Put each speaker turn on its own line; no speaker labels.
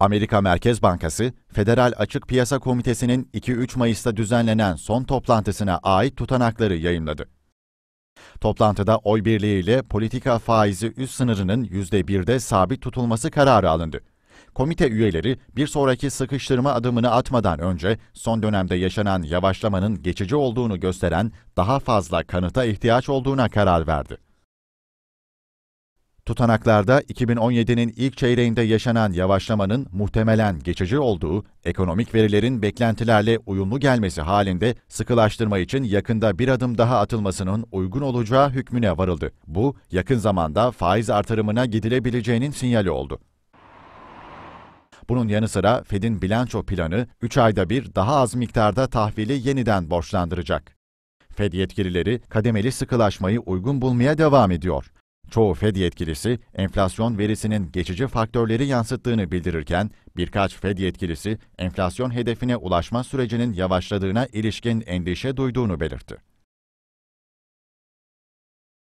Amerika Merkez Bankası, Federal Açık Piyasa Komitesi'nin 2-3 Mayıs'ta düzenlenen son toplantısına ait tutanakları yayınladı. Toplantıda oy birliğiyle politika faizi üst sınırının %1'de sabit tutulması kararı alındı. Komite üyeleri bir sonraki sıkıştırma adımını atmadan önce son dönemde yaşanan yavaşlamanın geçici olduğunu gösteren daha fazla kanıta ihtiyaç olduğuna karar verdi. Tutanaklarda 2017'nin ilk çeyreğinde yaşanan yavaşlamanın muhtemelen geçici olduğu, ekonomik verilerin beklentilerle uyumlu gelmesi halinde sıkılaştırma için yakında bir adım daha atılmasının uygun olacağı hükmüne varıldı. Bu, yakın zamanda faiz artırımına gidilebileceğinin sinyali oldu. Bunun yanı sıra Fed'in bilanço planı 3 ayda bir daha az miktarda tahvili yeniden borçlandıracak. Fed yetkilileri kademeli sıkılaşmayı uygun bulmaya devam ediyor. Çoğu Fed yetkilisi enflasyon verisinin geçici faktörleri yansıttığını bildirirken birkaç Fed yetkilisi enflasyon hedefine ulaşma sürecinin yavaşladığına ilişkin endişe duyduğunu belirtti.